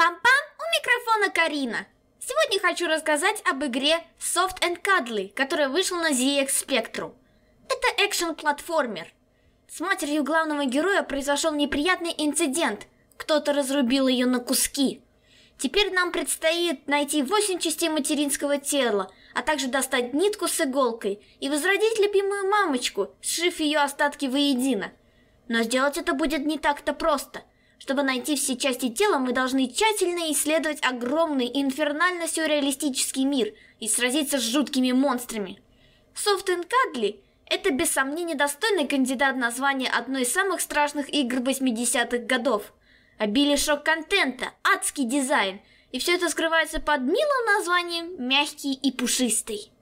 Пам-пам, у микрофона Карина. Сегодня хочу рассказать об игре Soft and Cuddly, которая вышла на ZX Spectrum. Это экшен-платформер. С матерью главного героя произошел неприятный инцидент. Кто-то разрубил ее на куски. Теперь нам предстоит найти 8 частей материнского тела, а также достать нитку с иголкой и возродить любимую мамочку, сшив ее остатки воедино. Но сделать это будет не так-то просто – чтобы найти все части тела, мы должны тщательно исследовать огромный инфернально-сюрреалистический мир и сразиться с жуткими монстрами. Софтен Кадли – это без сомнения достойный кандидат на звание одной из самых страшных игр 80-х годов. Обилие шок-контента, адский дизайн – и все это скрывается под милым названием «Мягкий и пушистый».